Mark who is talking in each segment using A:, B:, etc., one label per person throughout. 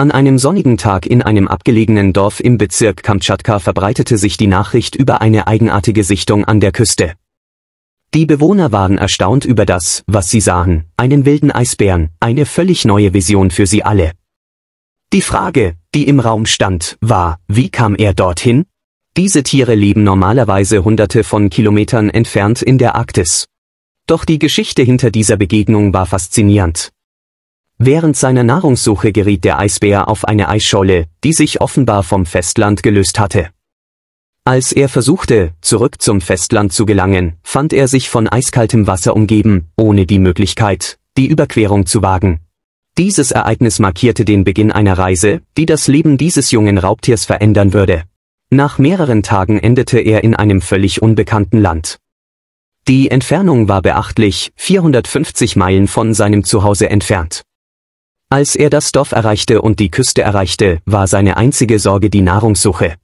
A: An einem sonnigen Tag in einem abgelegenen Dorf im Bezirk Kamtschatka verbreitete sich die Nachricht über eine eigenartige Sichtung an der Küste. Die Bewohner waren erstaunt über das, was sie sahen, einen wilden Eisbären, eine völlig neue Vision für sie alle. Die Frage, die im Raum stand, war, wie kam er dorthin? Diese Tiere leben normalerweise hunderte von Kilometern entfernt in der Arktis. Doch die Geschichte hinter dieser Begegnung war faszinierend. Während seiner Nahrungssuche geriet der Eisbär auf eine Eisscholle, die sich offenbar vom Festland gelöst hatte. Als er versuchte, zurück zum Festland zu gelangen, fand er sich von eiskaltem Wasser umgeben, ohne die Möglichkeit, die Überquerung zu wagen. Dieses Ereignis markierte den Beginn einer Reise, die das Leben dieses jungen Raubtiers verändern würde. Nach mehreren Tagen endete er in einem völlig unbekannten Land. Die Entfernung war beachtlich, 450 Meilen von seinem Zuhause entfernt. Als er das Dorf erreichte und die Küste erreichte, war seine einzige Sorge die Nahrungssuche.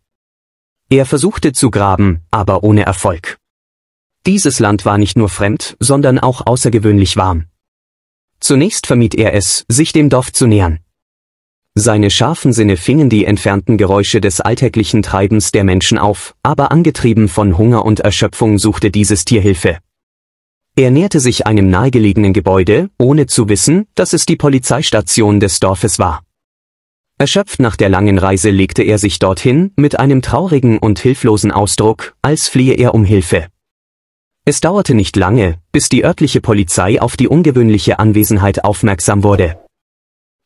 A: Er versuchte zu graben, aber ohne Erfolg. Dieses Land war nicht nur fremd, sondern auch außergewöhnlich warm. Zunächst vermied er es, sich dem Dorf zu nähern. Seine scharfen Sinne fingen die entfernten Geräusche des alltäglichen Treibens der Menschen auf, aber angetrieben von Hunger und Erschöpfung suchte dieses Tier Hilfe. Er näherte sich einem nahegelegenen Gebäude, ohne zu wissen, dass es die Polizeistation des Dorfes war. Erschöpft nach der langen Reise legte er sich dorthin, mit einem traurigen und hilflosen Ausdruck, als fliehe er um Hilfe. Es dauerte nicht lange, bis die örtliche Polizei auf die ungewöhnliche Anwesenheit aufmerksam wurde.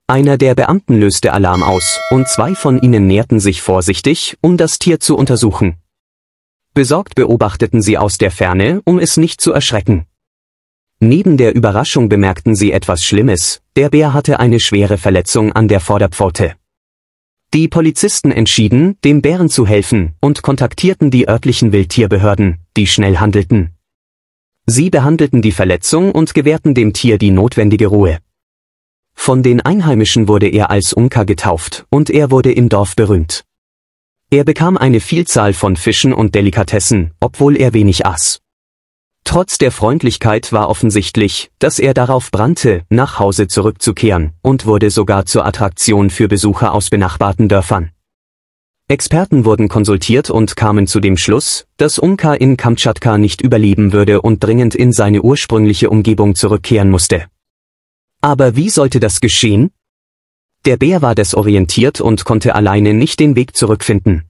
A: Einer der Beamten löste Alarm aus, und zwei von ihnen näherten sich vorsichtig, um das Tier zu untersuchen. Besorgt beobachteten sie aus der Ferne, um es nicht zu erschrecken. Neben der Überraschung bemerkten sie etwas Schlimmes, der Bär hatte eine schwere Verletzung an der Vorderpfote. Die Polizisten entschieden, dem Bären zu helfen, und kontaktierten die örtlichen Wildtierbehörden, die schnell handelten. Sie behandelten die Verletzung und gewährten dem Tier die notwendige Ruhe. Von den Einheimischen wurde er als Unka getauft, und er wurde im Dorf berühmt. Er bekam eine Vielzahl von Fischen und Delikatessen, obwohl er wenig aß. Trotz der Freundlichkeit war offensichtlich, dass er darauf brannte, nach Hause zurückzukehren, und wurde sogar zur Attraktion für Besucher aus benachbarten Dörfern. Experten wurden konsultiert und kamen zu dem Schluss, dass Umka in Kamtschatka nicht überleben würde und dringend in seine ursprüngliche Umgebung zurückkehren musste. Aber wie sollte das geschehen? Der Bär war desorientiert und konnte alleine nicht den Weg zurückfinden.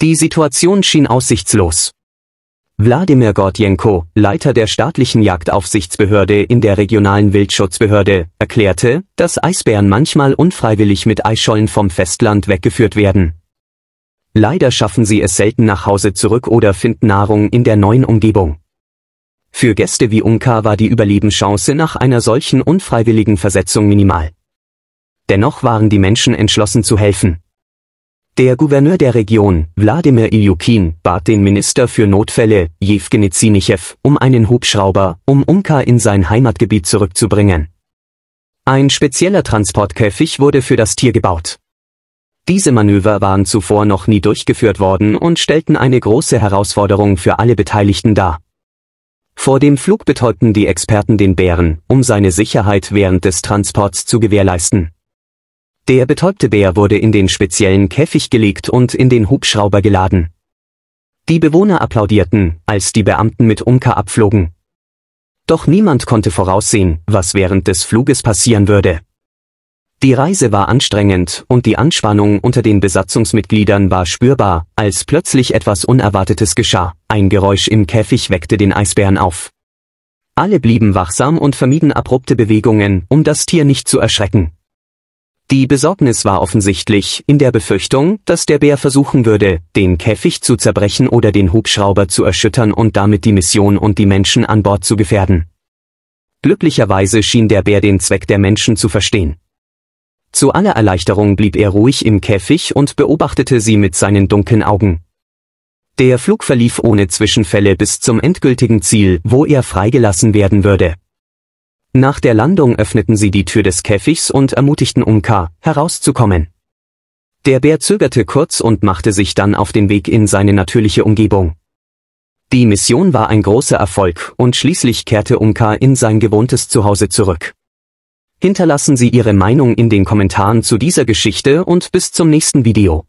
A: Die Situation schien aussichtslos. Wladimir Gortjenko, Leiter der staatlichen Jagdaufsichtsbehörde in der regionalen Wildschutzbehörde, erklärte, dass Eisbären manchmal unfreiwillig mit Eischollen vom Festland weggeführt werden. Leider schaffen sie es selten nach Hause zurück oder finden Nahrung in der neuen Umgebung. Für Gäste wie Unka war die Überlebenschance nach einer solchen unfreiwilligen Versetzung minimal. Dennoch waren die Menschen entschlossen zu helfen. Der Gouverneur der Region, Wladimir Ilyukin, bat den Minister für Notfälle, Jevgeny Zinichev, um einen Hubschrauber, um Umka in sein Heimatgebiet zurückzubringen. Ein spezieller Transportkäfig wurde für das Tier gebaut. Diese Manöver waren zuvor noch nie durchgeführt worden und stellten eine große Herausforderung für alle Beteiligten dar. Vor dem Flug betäubten die Experten den Bären, um seine Sicherheit während des Transports zu gewährleisten. Der betäubte Bär wurde in den speziellen Käfig gelegt und in den Hubschrauber geladen. Die Bewohner applaudierten, als die Beamten mit Unka abflogen. Doch niemand konnte voraussehen, was während des Fluges passieren würde. Die Reise war anstrengend und die Anspannung unter den Besatzungsmitgliedern war spürbar, als plötzlich etwas Unerwartetes geschah. Ein Geräusch im Käfig weckte den Eisbären auf. Alle blieben wachsam und vermieden abrupte Bewegungen, um das Tier nicht zu erschrecken. Die Besorgnis war offensichtlich in der Befürchtung, dass der Bär versuchen würde, den Käfig zu zerbrechen oder den Hubschrauber zu erschüttern und damit die Mission und die Menschen an Bord zu gefährden. Glücklicherweise schien der Bär den Zweck der Menschen zu verstehen. Zu aller Erleichterung blieb er ruhig im Käfig und beobachtete sie mit seinen dunklen Augen. Der Flug verlief ohne Zwischenfälle bis zum endgültigen Ziel, wo er freigelassen werden würde. Nach der Landung öffneten sie die Tür des Käfigs und ermutigten Umka, herauszukommen. Der Bär zögerte kurz und machte sich dann auf den Weg in seine natürliche Umgebung. Die Mission war ein großer Erfolg und schließlich kehrte Umka in sein gewohntes Zuhause zurück. Hinterlassen Sie Ihre Meinung in den Kommentaren zu dieser Geschichte und bis zum nächsten Video.